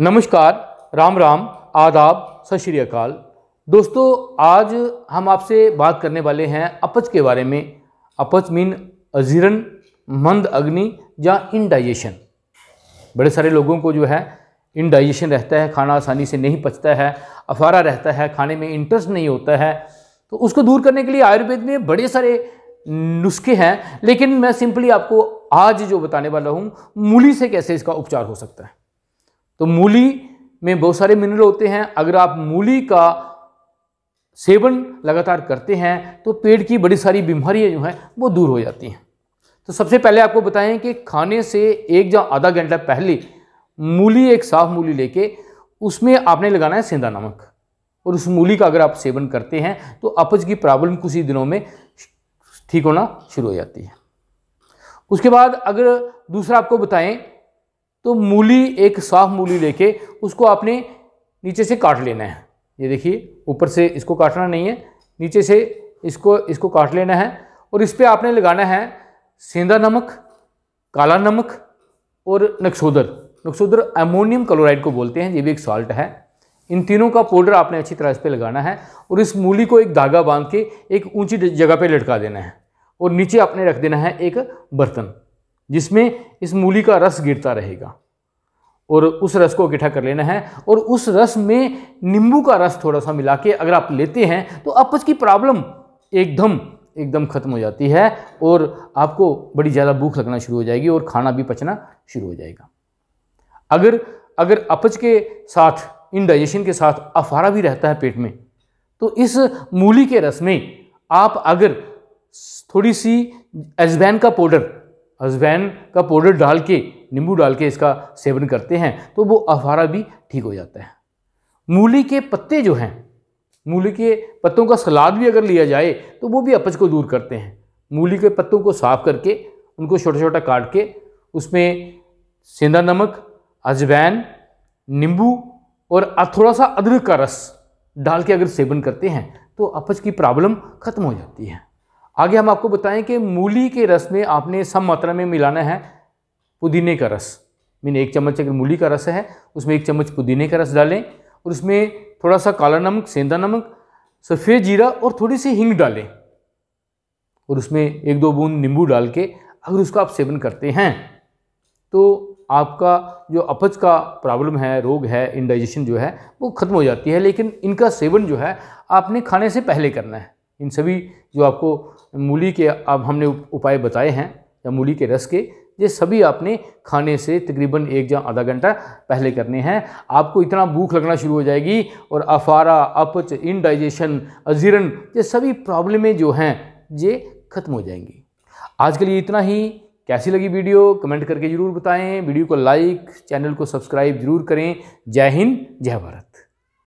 नमस्कार राम राम आदाब सत श्री अकाल दोस्तों आज हम आपसे बात करने वाले हैं अपच के बारे में अपच मीन अजीरन मंद अग्नि या इनडाइजेशन बड़े सारे लोगों को जो है इनडाइजेशन रहता है खाना आसानी से नहीं पचता है अफारा रहता है खाने में इंटरेस्ट नहीं होता है तो उसको दूर करने के लिए आयुर्वेद में बड़े सारे नुस्खे हैं लेकिन मैं सिंपली आपको आज जो बताने वाला हूँ मूली से कैसे इसका उपचार हो सकता है तो मूली में बहुत सारे मिनरल होते हैं अगर आप मूली का सेवन लगातार करते हैं तो पेट की बड़ी सारी बीमारियाँ जो हैं वो दूर हो जाती हैं तो सबसे पहले आपको बताएं कि खाने से एक या आधा घंटा पहले मूली एक साफ मूली लेके उसमें आपने लगाना है सेंधा नमक और उस मूली का अगर आप सेवन करते हैं तो अपज की प्रॉब्लम कुछ ही दिनों में ठीक होना शुरू हो जाती है उसके बाद अगर दूसरा आपको बताएं तो मूली एक साफ मूली लेके उसको आपने नीचे से काट लेना है ये देखिए ऊपर से इसको काटना नहीं है नीचे से इसको इसको काट लेना है और इस पर आपने लगाना है सेंधा नमक काला नमक और नक्शोदर नक्शोदर एमोनियम क्लोराइड को बोलते हैं ये भी एक सॉल्ट है इन तीनों का पाउडर आपने अच्छी तरह इस पर लगाना है और इस मूली को एक धागा बांध के एक ऊंची जगह पे लटका देना है और नीचे आपने रख देना है एक बर्तन जिसमें इस मूली का रस गिरता रहेगा और उस रस को इकट्ठा कर लेना है और उस रस में नींबू का रस थोड़ा सा मिला के अगर आप लेते हैं तो अपच की प्रॉब्लम एकदम एकदम ख़त्म हो जाती है और आपको बड़ी ज़्यादा भूख लगना शुरू हो जाएगी और खाना भी पचना शुरू हो जाएगा अगर अगर अपच के साथ इनडाइजेशन के साथ अफारा भी रहता है पेट में तो इस मूली के रस में आप अगर थोड़ी सी एजबैन का पाउडर अजवैन का पाउडर डाल के नींबू डाल के इसका सेवन करते हैं तो वो अफारा भी ठीक हो जाता है मूली के पत्ते जो हैं मूली के पत्तों का सलाद भी अगर लिया जाए तो वो भी अपच को दूर करते हैं मूली के पत्तों को साफ करके उनको छोटा छोटा काट के उसमें सेंधा नमक अजवैन नींबू और थोड़ा सा अदरक का रस डाल के अगर सेवन करते हैं तो अपच की प्रॉब्लम ख़त्म हो जाती है आगे हम आपको बताएं कि मूली के रस में आपने सम मात्रा में मिलाना है पुदीने का रस मैंने एक चम्मच अगर मूली का रस है उसमें एक चम्मच पुदीने का रस डालें और उसमें थोड़ा सा काला नमक सेंधा नमक सफ़ेद जीरा और थोड़ी सी हिंग डालें और उसमें एक दो बूंद नींबू डाल के अगर उसका आप सेवन करते हैं तो आपका जो अपच का प्रॉब्लम है रोग है इंडाइजेशन जो है वो ख़त्म हो जाती है लेकिन इनका सेवन जो है आपने खाने से पहले करना है इन सभी जो आपको मूली के अब हमने उपाय बताए हैं या मूली के रस के ये सभी आपने खाने से तकरीबन एक या आधा घंटा पहले करने हैं आपको इतना भूख लगना शुरू हो जाएगी और अफारा अपच इनडाइजेशन अजीरन ये सभी प्रॉब्लमें जो हैं ये ख़त्म हो जाएंगी आज के लिए इतना ही कैसी लगी वीडियो कमेंट करके ज़रूर बताएं वीडियो को लाइक चैनल को सब्सक्राइब ज़रूर करें जय हिंद जय भारत